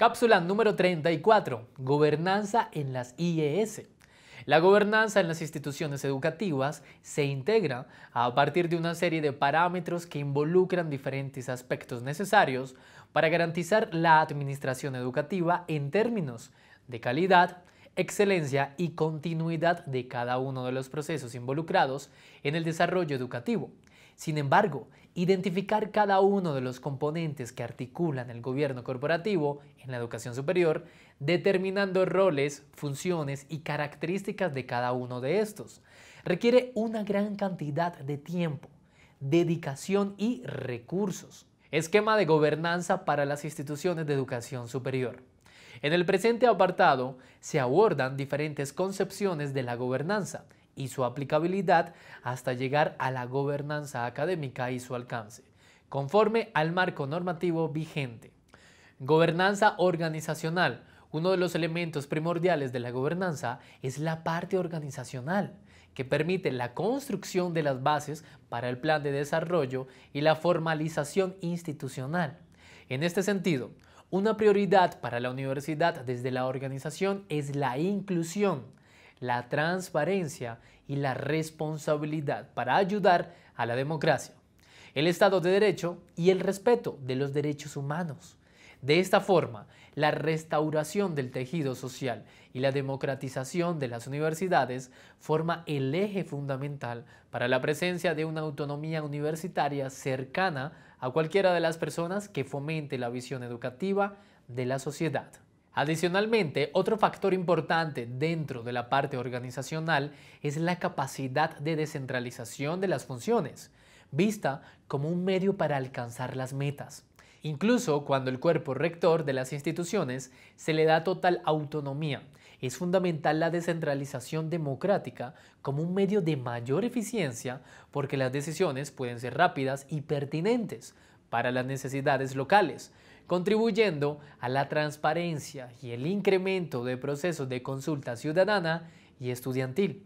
Cápsula número 34. Gobernanza en las IES. La gobernanza en las instituciones educativas se integra a partir de una serie de parámetros que involucran diferentes aspectos necesarios para garantizar la administración educativa en términos de calidad, excelencia y continuidad de cada uno de los procesos involucrados en el desarrollo educativo. Sin embargo, identificar cada uno de los componentes que articulan el gobierno corporativo en la educación superior, determinando roles, funciones y características de cada uno de estos, requiere una gran cantidad de tiempo, dedicación y recursos. Esquema de gobernanza para las instituciones de educación superior. En el presente apartado se abordan diferentes concepciones de la gobernanza, y su aplicabilidad hasta llegar a la gobernanza académica y su alcance, conforme al marco normativo vigente. Gobernanza organizacional. Uno de los elementos primordiales de la gobernanza es la parte organizacional, que permite la construcción de las bases para el plan de desarrollo y la formalización institucional. En este sentido, una prioridad para la universidad desde la organización es la inclusión, la transparencia y la responsabilidad para ayudar a la democracia, el Estado de Derecho y el respeto de los derechos humanos. De esta forma, la restauración del tejido social y la democratización de las universidades forma el eje fundamental para la presencia de una autonomía universitaria cercana a cualquiera de las personas que fomente la visión educativa de la sociedad. Adicionalmente, otro factor importante dentro de la parte organizacional es la capacidad de descentralización de las funciones, vista como un medio para alcanzar las metas. Incluso cuando el cuerpo rector de las instituciones se le da total autonomía, es fundamental la descentralización democrática como un medio de mayor eficiencia porque las decisiones pueden ser rápidas y pertinentes para las necesidades locales, contribuyendo a la transparencia y el incremento de procesos de consulta ciudadana y estudiantil.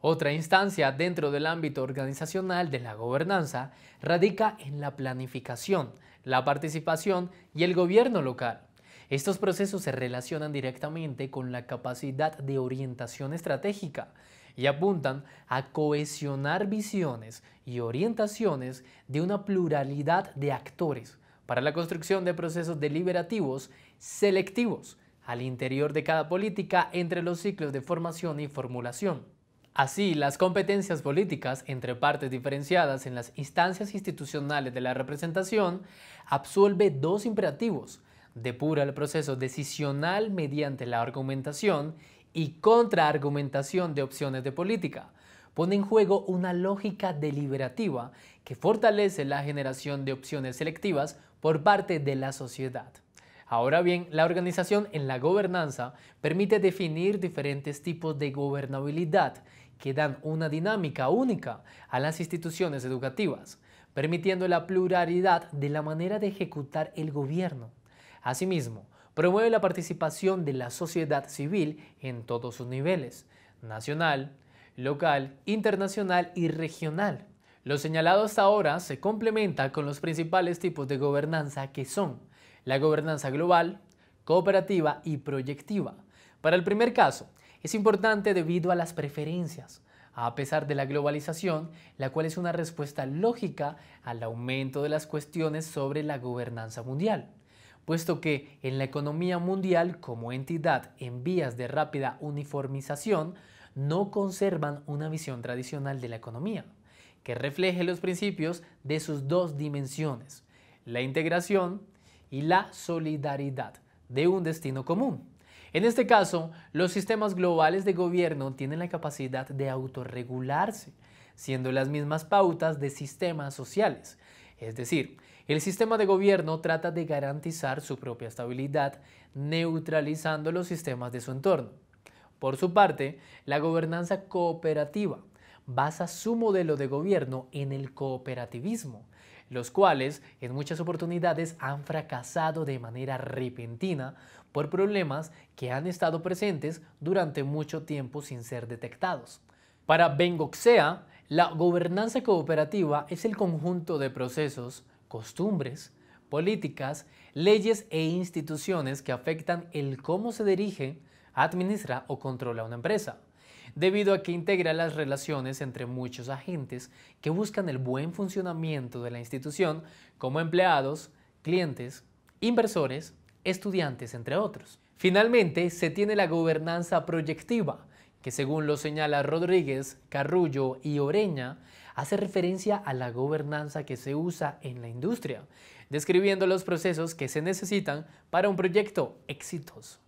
Otra instancia dentro del ámbito organizacional de la gobernanza radica en la planificación, la participación y el gobierno local. Estos procesos se relacionan directamente con la capacidad de orientación estratégica y apuntan a cohesionar visiones y orientaciones de una pluralidad de actores para la construcción de procesos deliberativos selectivos al interior de cada política entre los ciclos de formación y formulación. Así, las competencias políticas entre partes diferenciadas en las instancias institucionales de la representación absuelve dos imperativos, depura el proceso decisional mediante la argumentación y contraargumentación de opciones de política, pone en juego una lógica deliberativa que fortalece la generación de opciones selectivas por parte de la sociedad. Ahora bien, la organización en la gobernanza permite definir diferentes tipos de gobernabilidad que dan una dinámica única a las instituciones educativas, permitiendo la pluralidad de la manera de ejecutar el gobierno. Asimismo, promueve la participación de la sociedad civil en todos sus niveles, nacional, local, internacional y regional. Lo señalado hasta ahora se complementa con los principales tipos de gobernanza que son la gobernanza global, cooperativa y proyectiva. Para el primer caso, es importante debido a las preferencias. A pesar de la globalización, la cual es una respuesta lógica al aumento de las cuestiones sobre la gobernanza mundial, puesto que en la economía mundial como entidad en vías de rápida uniformización, no conservan una visión tradicional de la economía, que refleje los principios de sus dos dimensiones, la integración y la solidaridad de un destino común. En este caso, los sistemas globales de gobierno tienen la capacidad de autorregularse, siendo las mismas pautas de sistemas sociales. Es decir, el sistema de gobierno trata de garantizar su propia estabilidad, neutralizando los sistemas de su entorno. Por su parte, la gobernanza cooperativa basa su modelo de gobierno en el cooperativismo, los cuales en muchas oportunidades han fracasado de manera repentina por problemas que han estado presentes durante mucho tiempo sin ser detectados. Para Bengoxea, la gobernanza cooperativa es el conjunto de procesos, costumbres, políticas, leyes e instituciones que afectan el cómo se dirige, administra o controla una empresa, debido a que integra las relaciones entre muchos agentes que buscan el buen funcionamiento de la institución como empleados, clientes, inversores, estudiantes, entre otros. Finalmente, se tiene la gobernanza proyectiva, que según lo señala Rodríguez, Carrullo y Oreña, hace referencia a la gobernanza que se usa en la industria, describiendo los procesos que se necesitan para un proyecto exitoso.